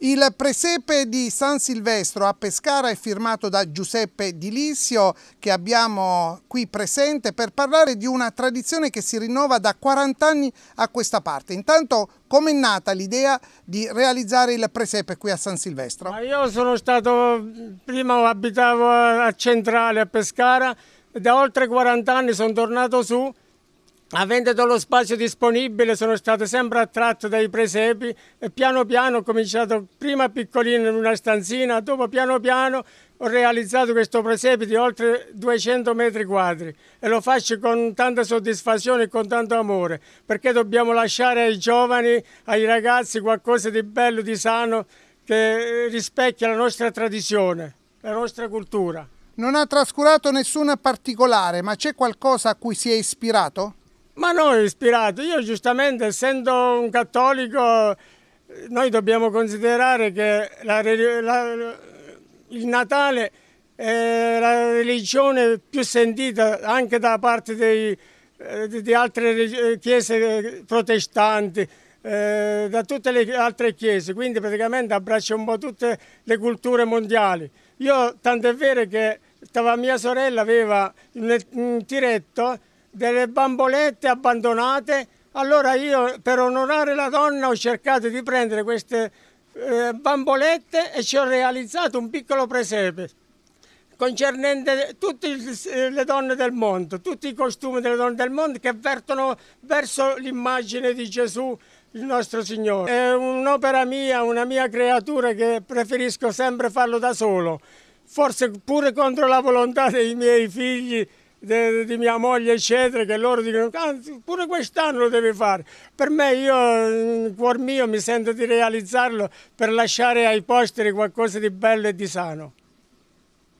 Il presepe di San Silvestro a Pescara è firmato da Giuseppe Di Lissio che abbiamo qui presente per parlare di una tradizione che si rinnova da 40 anni a questa parte. Intanto com'è nata l'idea di realizzare il presepe qui a San Silvestro? Ma io sono stato, prima abitavo a Centrale a Pescara, da oltre 40 anni sono tornato su Avendo lo spazio disponibile sono stato sempre attratto dai presepi e piano piano ho cominciato prima piccolino in una stanzina, dopo piano piano ho realizzato questo presepe di oltre 200 metri quadri e lo faccio con tanta soddisfazione e con tanto amore perché dobbiamo lasciare ai giovani, ai ragazzi qualcosa di bello, di sano che rispecchia la nostra tradizione, la nostra cultura. Non ha trascurato nessuna particolare, ma c'è qualcosa a cui si è ispirato? Ma noi ispirato, io giustamente essendo un cattolico, noi dobbiamo considerare che la, la, il Natale è la religione più sentita anche da parte dei, eh, di, altre chiese protestanti, eh, da tutte le altre chiese, quindi praticamente abbraccia un po' tutte le culture mondiali. Io, tanto è vero che mia sorella aveva un, un tiretto delle bambolette abbandonate. Allora io per onorare la donna ho cercato di prendere queste eh, bambolette e ci ho realizzato un piccolo presepe concernente tutte eh, le donne del mondo, tutti i costumi delle donne del mondo che vertono verso l'immagine di Gesù il nostro Signore. È un'opera mia, una mia creatura che preferisco sempre farlo da solo, forse pure contro la volontà dei miei figli di, di, mia moglie eccetera che loro dicono anzi ah, pure quest'anno lo devi fare per me io in cuor mio mi sento di realizzarlo per lasciare ai posteri qualcosa di bello e di sano